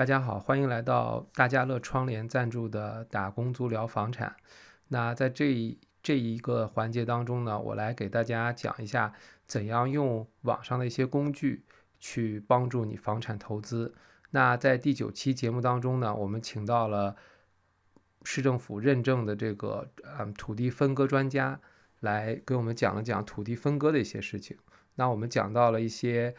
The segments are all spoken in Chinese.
大家好，欢迎来到大家乐窗帘赞助的打工族聊房产。那在这一这一个环节当中呢，我来给大家讲一下怎样用网上的一些工具去帮助你房产投资。那在第九期节目当中呢，我们请到了市政府认证的这个嗯土地分割专家来给我们讲了讲土地分割的一些事情。那我们讲到了一些。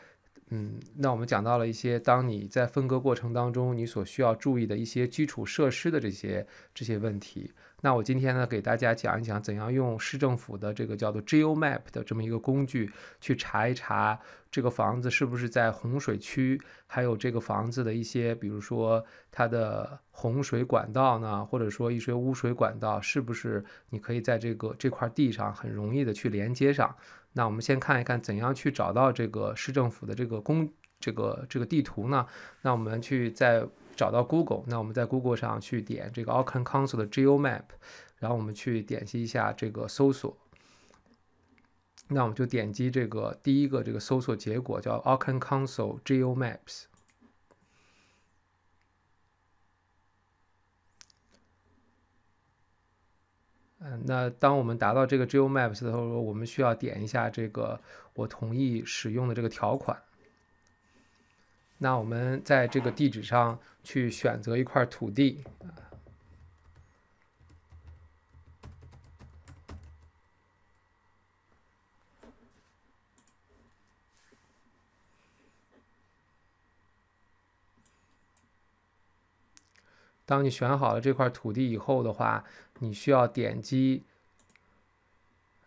嗯，那我们讲到了一些，当你在分割过程当中，你所需要注意的一些基础设施的这些这些问题。那我今天呢，给大家讲一讲怎样用市政府的这个叫做 GeoMap 的这么一个工具，去查一查这个房子是不是在洪水区，还有这个房子的一些，比如说它的洪水管道呢，或者说一些污水管道，是不是你可以在这个这块地上很容易的去连接上。那我们先看一看怎样去找到这个市政府的这个工这个这个地图呢？那我们去在。找到 Google，那我们在 Google 上去点这个 Auckland Council 的 Geo Map，然后我们去点击一下这个搜索，那我们就点击这个第一个这个搜索结果叫 Auckland Council Geo Maps。嗯，那当我们达到这个 Geo Maps 的时候，我们需要点一下这个我同意使用的这个条款。那我们在这个地址上去选择一块土地当你选好了这块土地以后的话，你需要点击。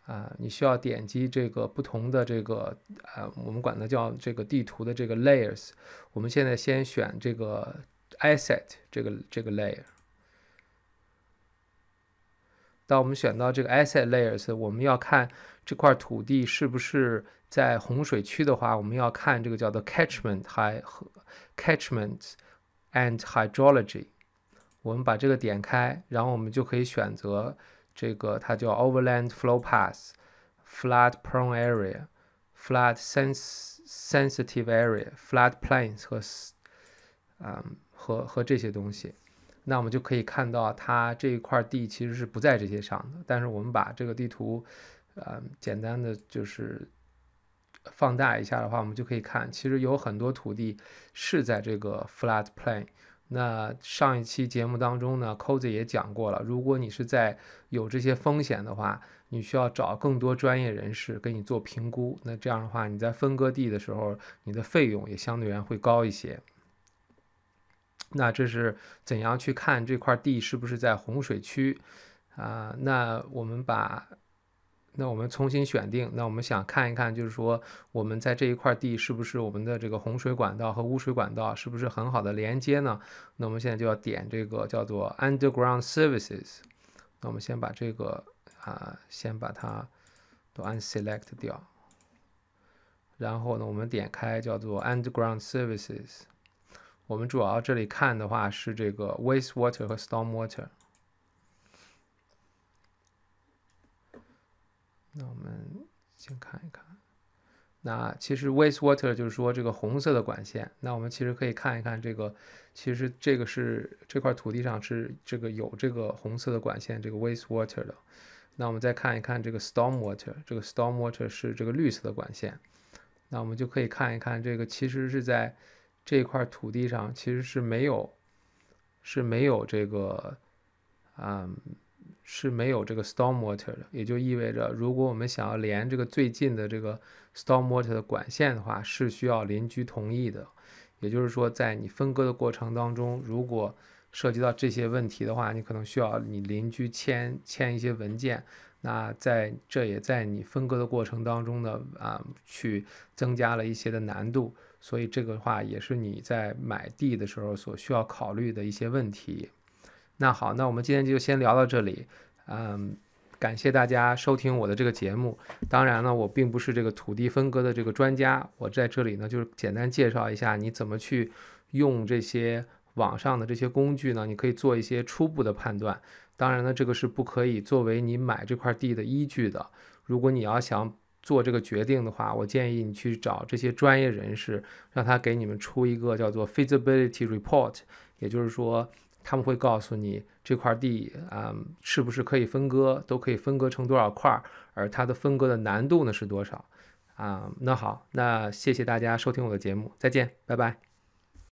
啊，你需要点击这个不同的这个，呃，我们管它叫这个地图的这个 layers。我们现在先选这个 a s s e t 这个这个 layer。当我们选到这个 a s s e t layers，我们要看这块土地是不是在洪水区的话，我们要看这个叫做 catchment 还和 catchment and hydrology。我们把这个点开，然后我们就可以选择。这个它叫 overland flow paths、flood prone area、flood sens sensitive area、flood plains 和嗯和和这些东西，那我们就可以看到它这一块地其实是不在这些上的。但是我们把这个地图，呃，简单的就是放大一下的话，我们就可以看，其实有很多土地是在这个 flood plain。那上一期节目当中呢扣子也讲过了，如果你是在有这些风险的话，你需要找更多专业人士给你做评估。那这样的话，你在分割地的时候，你的费用也相对而言会高一些。那这是怎样去看这块地是不是在洪水区？啊，那我们把。那我们重新选定。那我们想看一看，就是说我们在这一块地是不是我们的这个洪水管道和污水管道是不是很好的连接呢？那我们现在就要点这个叫做 Underground Services。那我们先把这个啊，先把它都 Unselect 掉。然后呢，我们点开叫做 Underground Services。我们主要这里看的话是这个 Wastewater 和 Stormwater。那我们先看一看，那其实 waste water 就是说这个红色的管线。那我们其实可以看一看这个，其实这个是这块土地上是这个有这个红色的管线，这个 waste water 的。那我们再看一看这个 storm water，这个 storm water 是这个绿色的管线。那我们就可以看一看这个，其实是在这块土地上其实是没有，是没有这个，嗯。是没有这个 storm water 的，也就意味着，如果我们想要连这个最近的这个 storm water 的管线的话，是需要邻居同意的。也就是说，在你分割的过程当中，如果涉及到这些问题的话，你可能需要你邻居签签一些文件。那在这也在你分割的过程当中呢，啊，去增加了一些的难度。所以这个话也是你在买地的时候所需要考虑的一些问题。那好，那我们今天就先聊到这里。嗯，感谢大家收听我的这个节目。当然了，我并不是这个土地分割的这个专家，我在这里呢就是简单介绍一下你怎么去用这些网上的这些工具呢？你可以做一些初步的判断。当然呢，这个是不可以作为你买这块地的依据的。如果你要想做这个决定的话，我建议你去找这些专业人士，让他给你们出一个叫做 feasibility report，也就是说。他们会告诉你这块地啊，是不是可以分割，都可以分割成多少块儿，而它的分割的难度呢是多少？啊，那好，那谢谢大家收听我的节目，再见，拜拜。